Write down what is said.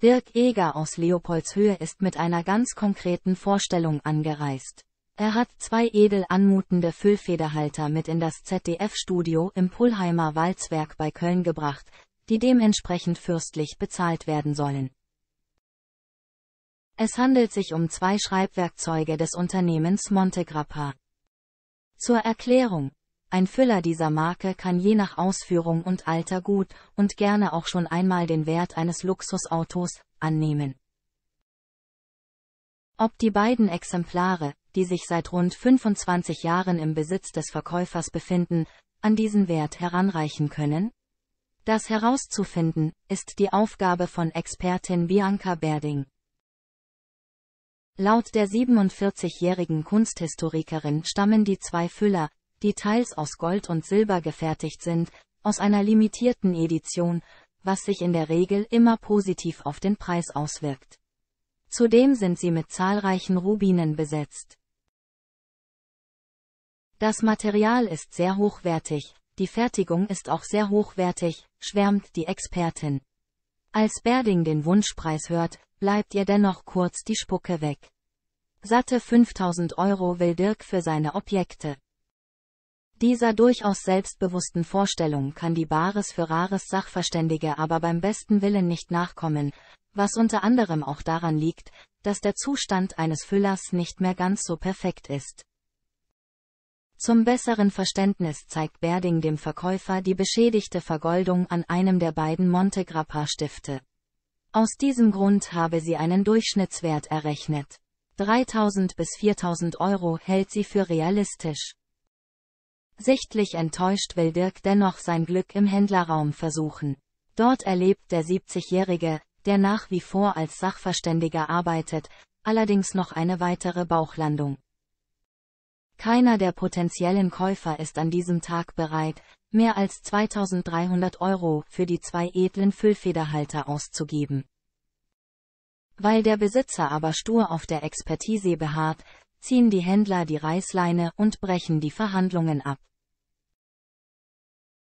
Dirk Eger aus Leopoldshöhe ist mit einer ganz konkreten Vorstellung angereist. Er hat zwei edel anmutende Füllfederhalter mit in das ZDF-Studio im Pulheimer Walzwerk bei Köln gebracht, die dementsprechend fürstlich bezahlt werden sollen. Es handelt sich um zwei Schreibwerkzeuge des Unternehmens Montegrappa. Zur Erklärung, ein Füller dieser Marke kann je nach Ausführung und Alter gut und gerne auch schon einmal den Wert eines Luxusautos annehmen. Ob die beiden Exemplare, die sich seit rund 25 Jahren im Besitz des Verkäufers befinden, an diesen Wert heranreichen können? Das herauszufinden, ist die Aufgabe von Expertin Bianca Berding. Laut der 47-jährigen Kunsthistorikerin stammen die zwei Füller, die teils aus Gold und Silber gefertigt sind, aus einer limitierten Edition, was sich in der Regel immer positiv auf den Preis auswirkt. Zudem sind sie mit zahlreichen Rubinen besetzt. Das Material ist sehr hochwertig, die Fertigung ist auch sehr hochwertig, schwärmt die Expertin. Als Berding den Wunschpreis hört, bleibt ihr dennoch kurz die Spucke weg. Satte 5000 Euro will Dirk für seine Objekte. Dieser durchaus selbstbewussten Vorstellung kann die Bares für Rares Sachverständige aber beim besten Willen nicht nachkommen, was unter anderem auch daran liegt, dass der Zustand eines Füllers nicht mehr ganz so perfekt ist. Zum besseren Verständnis zeigt Berding dem Verkäufer die beschädigte Vergoldung an einem der beiden Monte Grappa Stifte. Aus diesem Grund habe sie einen Durchschnittswert errechnet. 3000 bis 4000 Euro hält sie für realistisch. Sichtlich enttäuscht will Dirk dennoch sein Glück im Händlerraum versuchen. Dort erlebt der 70-Jährige, der nach wie vor als Sachverständiger arbeitet, allerdings noch eine weitere Bauchlandung. Keiner der potenziellen Käufer ist an diesem Tag bereit, mehr als 2300 Euro für die zwei edlen Füllfederhalter auszugeben. Weil der Besitzer aber stur auf der Expertise beharrt, ziehen die Händler die Reißleine und brechen die Verhandlungen ab.